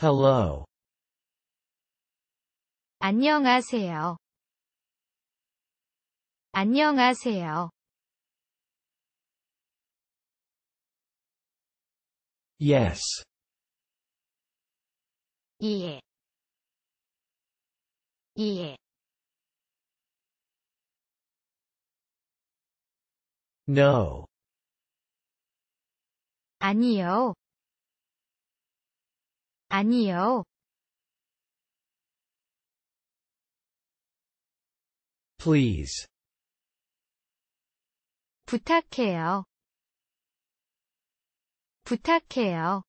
Hello. 안녕하세요. 안녕하세요. Yes. 예. 예. No. 아니요. 아니요. Please. 부탁해요. 부탁해요.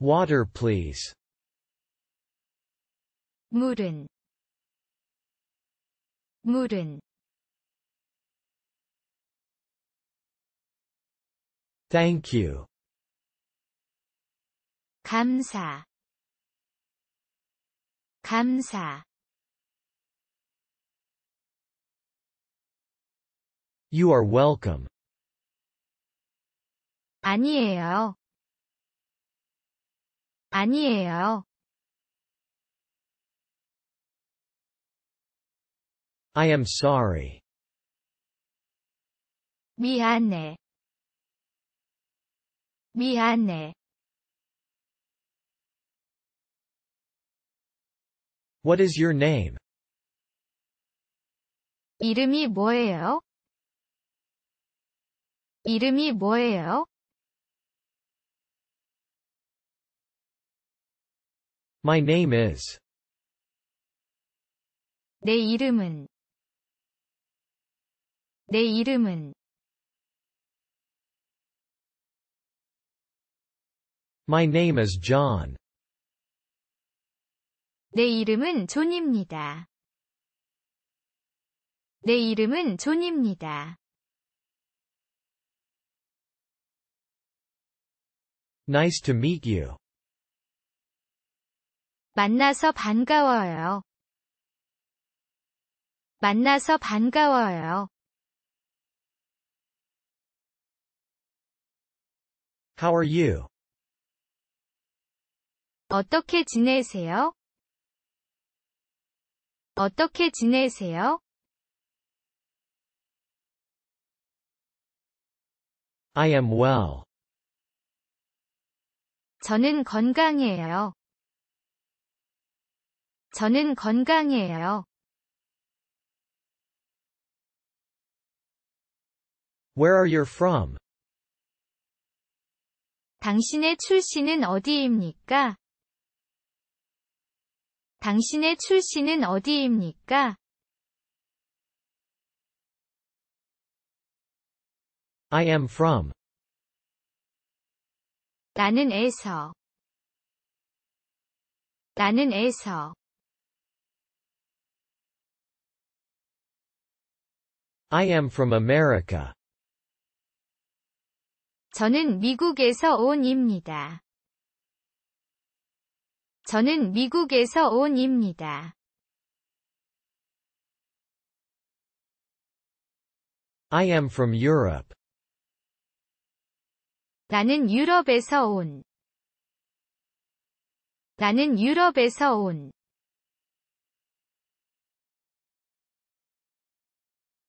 Water, please. 물은 물은 Thank you. 감사 감사 You are welcome. 아니에요. 아니에요. I am sorry. 미안해. 미안해. What is your name? 이름이 뭐예요? 이름이 뭐예요? My name is. 내 이름은 내 이름은 My name is John. 내 이름은 존입니다. 내 이름은 존입니다. Nice to meet you. 만나서 반가워요. 만나서 반가워요. How are you? 어떻게 지내세요? 어떻게 지내세요? I am well. 저는 건강해요. 저는 건강해요. Where are you from? 당신의 출신은 어디입니까? 당신의 출신은 어디입니까? 나는 에서. 나는 에서. I am from America. 저는 미국에서 온입니다. 저는 미국에서 온 입니다. I am from Europe. 나는 유럽에서 온. 나는 유럽에서 온.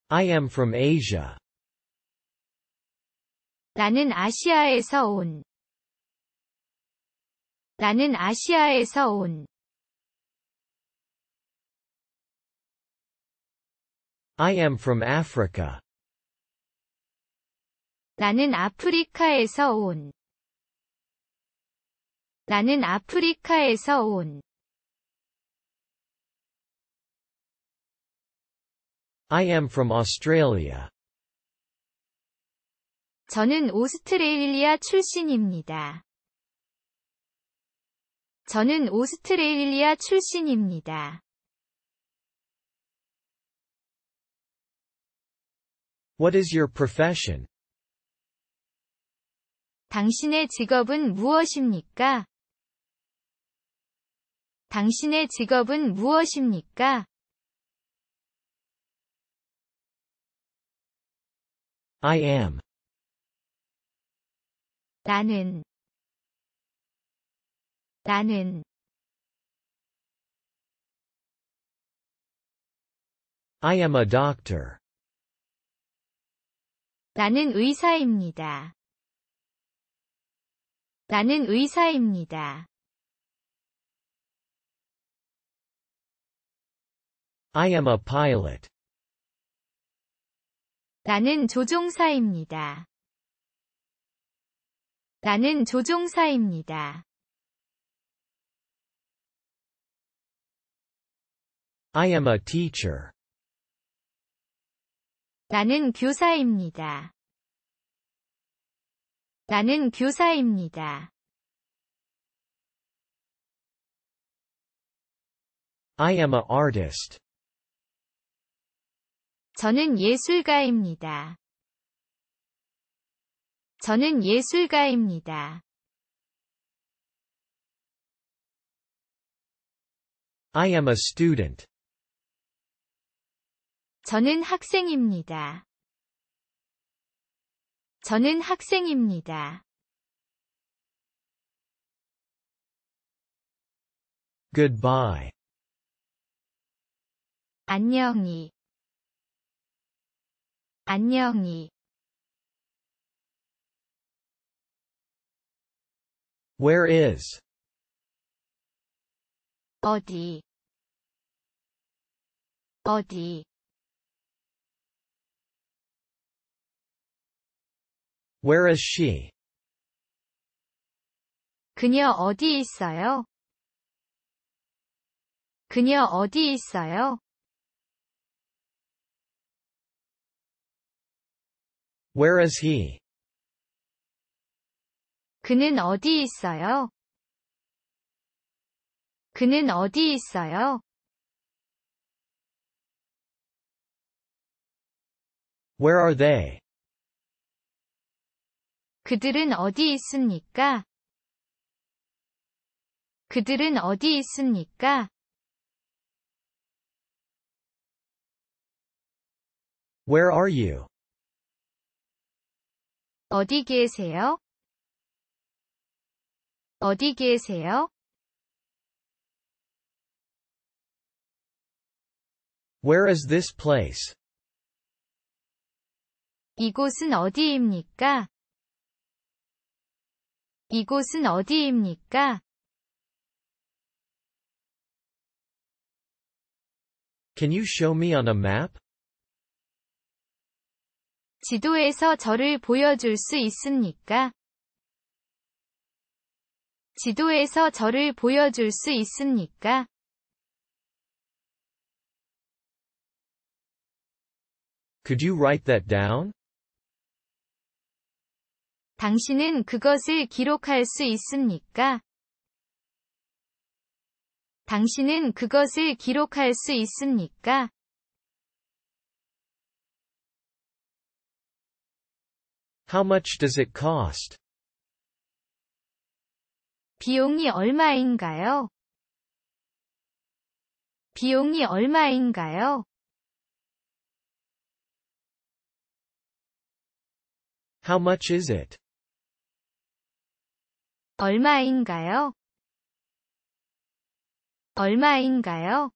I am from Asia. 나는 아시아에서 온. 나는 아시아에서 온. I am from Africa. 나는 아프리카에서 온. 나는 아프리카에서 온. I am from Australia. 저는 오스트레일리아 출신입니다. 저는 오스트레일리아 출신입니다. 당신의 직업은 무엇입니까? 당신의 직업은 무엇입니까? I am. 나는 나는 I am a doctor. 나는 의사입니다. 나는 의사입니다. I am a pilot. 나는 조종사입니다. 나는 조종사입니다. I am a teacher. 나는 교사입니다. 나는 교사입니다. I am a artist. 저는 예술가입니다. 저는 예술가입니다. I am a student. 저는 학생입니다. 저는 학생입니다. g o o 안녕히 안녕히 where is 어디 어디 Where is she? 그녀 어디 있어요? 그녀 어디 있어요? Where is he? 그는 어디 있어요? 그는 어디 있어요? Where are they? 그들은 어디 있습니까? 그들은 어디 있습니까? 어디 계세요? 어디 계세요? Where is this place? 이곳은 어디입니까? 이곳은 어디입니까? Can you show me on a map? 지도에서 저를 보여줄 수 있습니까? 지도에서 저를 보여줄 수 있습니까? Could you write that down? 당신은 그것을 기록할 수 있습니까? 당신은 그것을 기록할 수 있습니까? 비용이 얼마인가요? 비용이 얼마인가요? How much is it? 얼마인가요? 얼마인가요?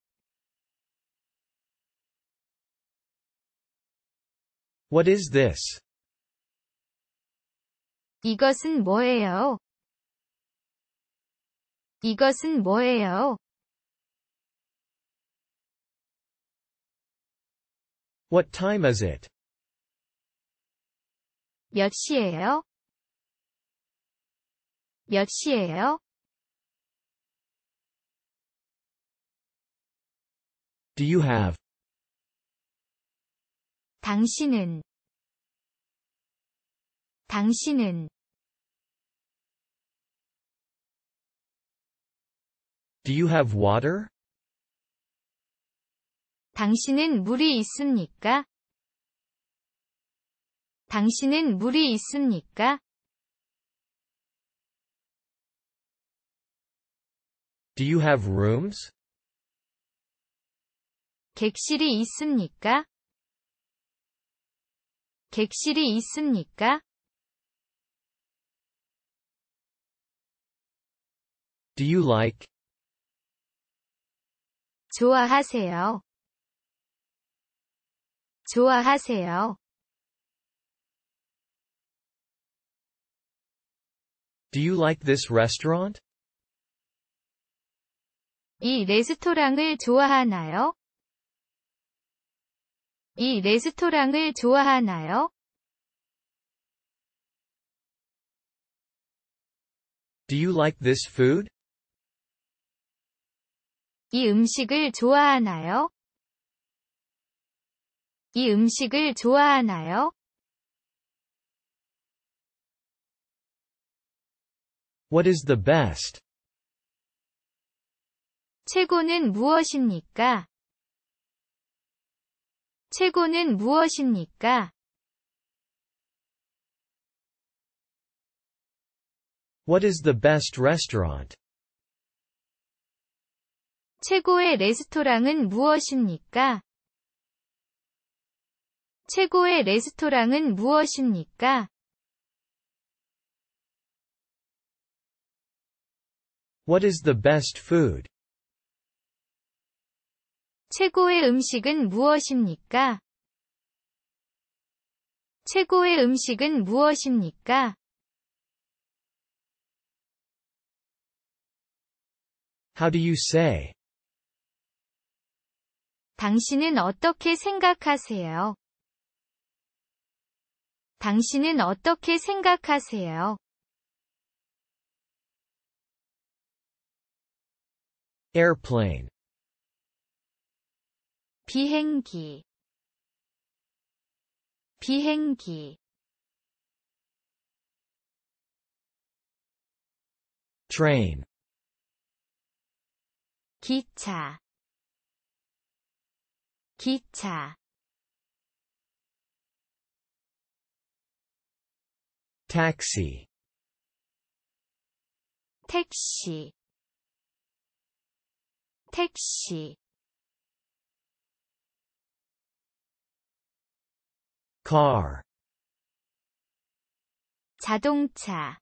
What is this? 이것은 뭐예요? 이것은 뭐예요? What time is it? 몇 시예요? 몇 시예요? 당신은 당신은 Do you have water? 당신은 물이 있습니까? 당신은 물이 있습니까? Do you have rooms? 객실이 있습니까? 객실이 있습니까? Do you like? 좋아하세요. 좋아하세요. Do you like this restaurant? 이 레스토랑을 좋아하나요? 이 레스토랑을 좋아하나요? Do you like this food? 이 음식을 좋아하나요? 이 음식을 좋아하나요? What is the best? 최고는 무엇입니까? 최고는 무엇입니까? 최고의 레스토랑은 무엇입니까? 최고의 레스토랑은 무엇입니까? What is the best food? 최고의 음식은 무엇입니까? 최고의 음식은 무엇입니까? 당신은 어떻게 생각하세요? 당신은 어떻게 생각하세요? airplane 비행기 비행기 t r a 기차 기차 t a 택시 택시 car 자동차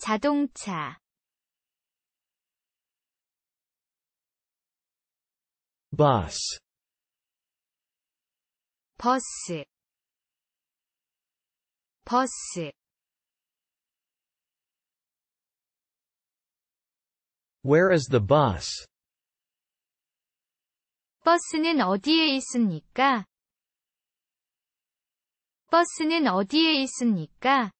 자동차 bus 버스 버스 Where is the bus? 버스는 어디에 있습니까? 버스는 어디에 있습니까?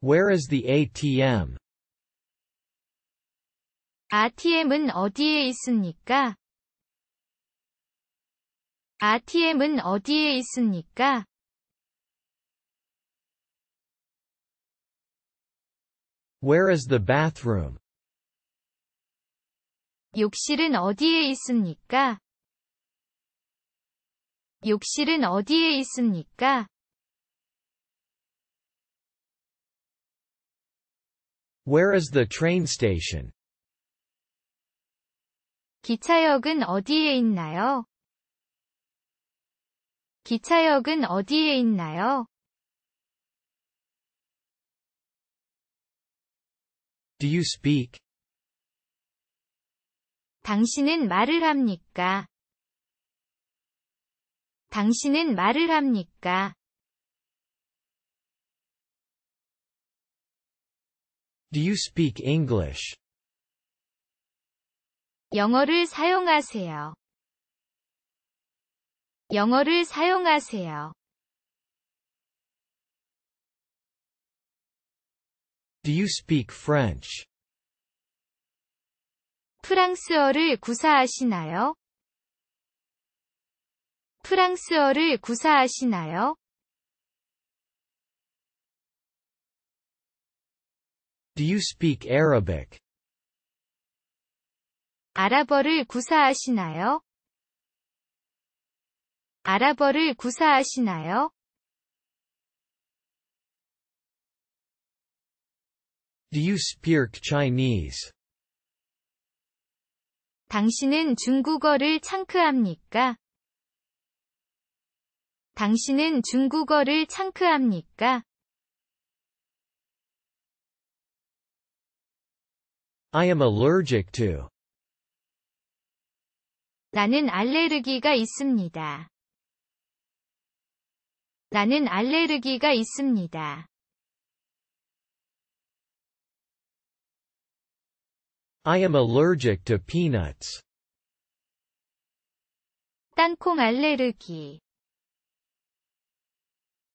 Where is the ATM? ATM은 어디에 있습니까? ATM은 어디에 있습니까? Where is the bathroom? 욕실은 어디에 있습니까? 욕실은 어디에 있습니까? 기차역은 어디에 있나요? 기차역은 어디에 있나요? Do you speak? 당신은 말을 합니까? 당신은 말을 합니까? 영어를 사용하세요. 영어를 사용하세요. Do you speak French? 프랑스어를 구사하시나요? 프랑스어를 구사하시나요? 아랍어를 구사하시나요? 아랍어를 구사하시나요? Do you speak Chinese? 당신은 중국어를 창크합니까? 당신은 중국어를 창크합니까? 나는 알레르기가 있습니다. 나는 알레르기가 있습니다. I am allergic to peanuts. 땅콩 알레르기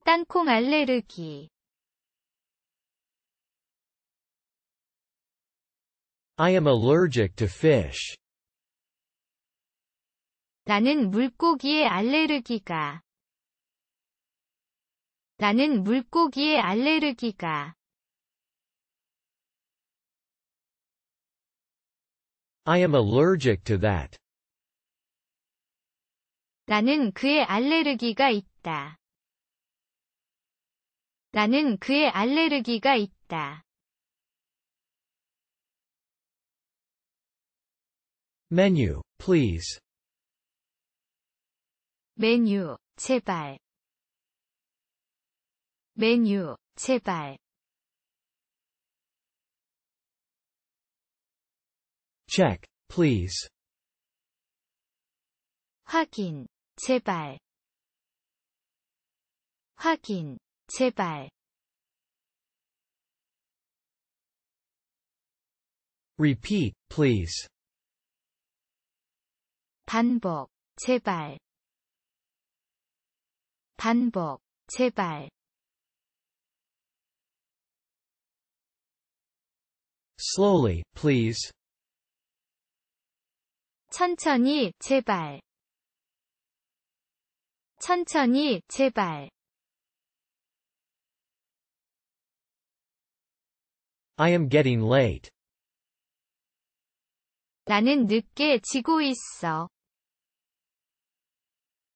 땅콩 알레르기 I am allergic to fish. 나는 물고기에 알레르기가 나는 물고기에 알레르기가 I am allergic to that. 나는 그에 알레르기가 있다. 나는 그의 알레르기가 있다. m e please. 메뉴, 제발. 메뉴, 제발. Check, please. 확인, 제발. 확인, 제발 Repeat, please. 반복, 제발. 반복, 제발. Slowly, please. 천천히, 제발. 천천히, 제발. I am getting late. 나는 늦게 지고 있어.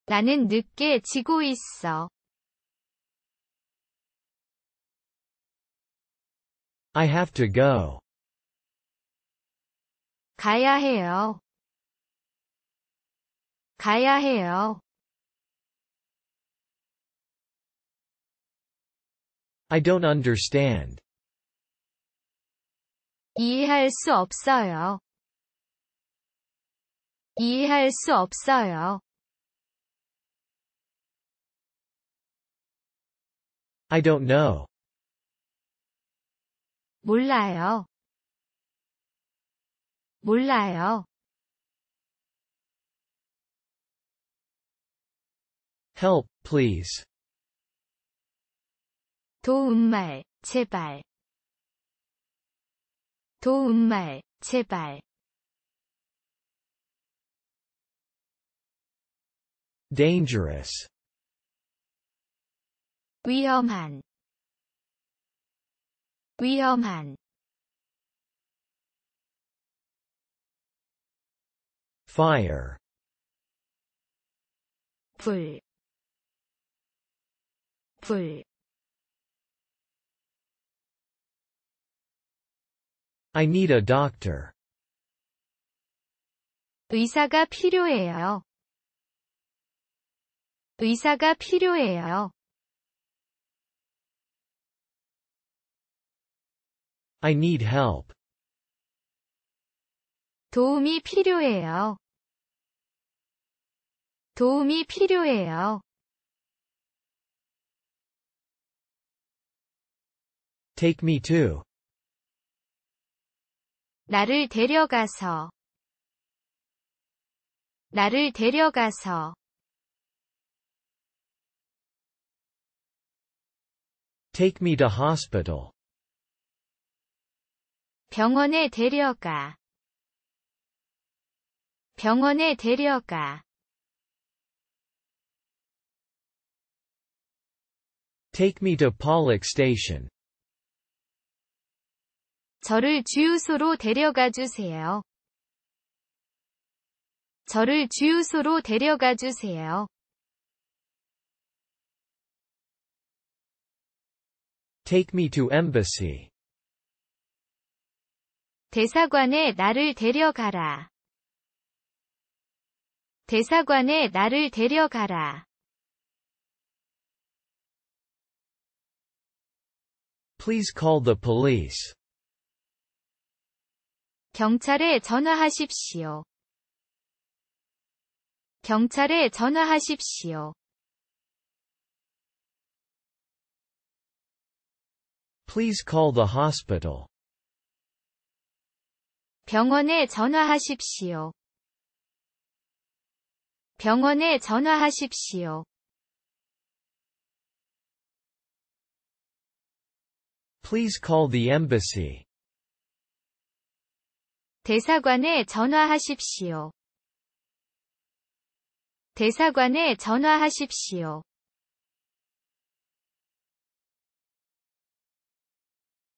나는 늦게 지고 있어. I have to go. 가야 해요. 가야 해요. I don't understand. 이해할 수 없어요. 이해할 수 없어요. I don't know. 몰라요. 몰라요. Help, please. 도움말, 제발. 도움말, 제발. dangerous 위험한 위험한 fire 불, 불. I need a doctor. 의사가 필요해요. 의사가 필요해요. I need help. 도움이 필요해요. 도움이 필요해요. Take me to. 나를 데려가서 나를 데려가서 Take me to hospital. 병원에 데려가 병원에 데려가 Take me to Pollock Station. 저를 주유소로 데려가 주세요. 저를 주유소로 데려가 주세요. 대사관에 나를 데려가라. 대사관에 나를 데려가라. Please call the police. 경찰에 전화하십시오. 경찰에 전화하십시오. Please call the hospital. 병원에 전화하십시오. 병원에 전화하십시오. Please call the embassy. 대사관에 전화하십시오. 대사관에 전화하십시오.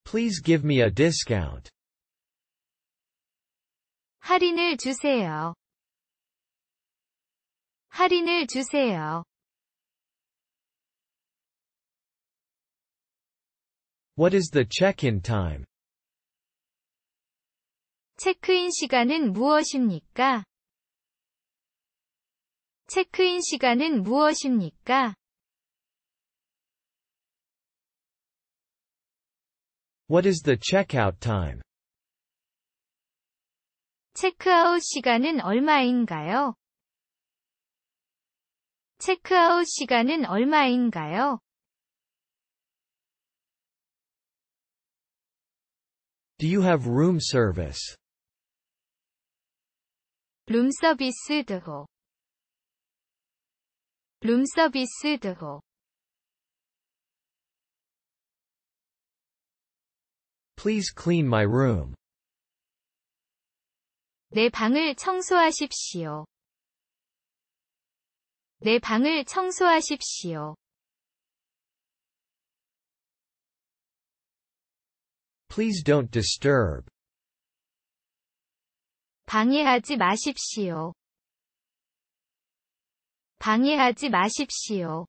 Please give me a discount. 할인을 주세요. 할인을 주세요. What is the check-in time? 체크인 시간은 무엇입니까? 체크인 시간은 무엇입니까? 체크아웃 시간은 얼마인가요? 체크아웃 시간은 얼마인가요? Do you have room service? 룸서비스 드호 룸서비스 드호 Please clean my room. 내 방을 청소하십시오. 내 방을 청소하십시오. Please don't disturb. 방해하지 마십시오. 방해하지 마십시오.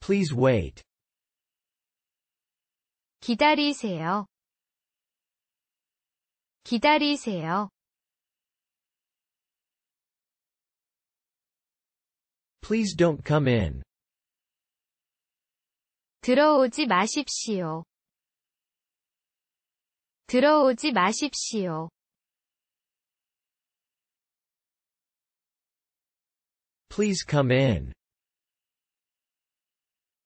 Please wait. 기다리세요. 기다리세요. Please don't come in. 들어오지 마십시오. 들어오지 마십시오. p l e a s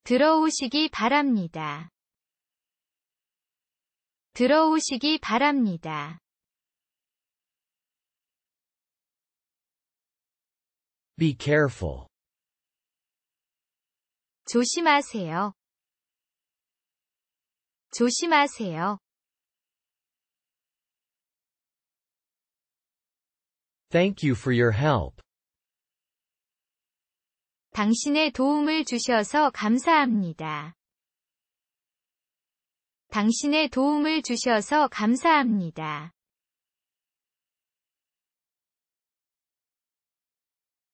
들어오시기 바랍니다. 들어오시기 바랍니다. Be careful. 조심하세요. 조심하세요. Thank you for your help. 당신의 도움을 주셔서 감사합니다. 당신의 도움을 주셔서 감사합니다.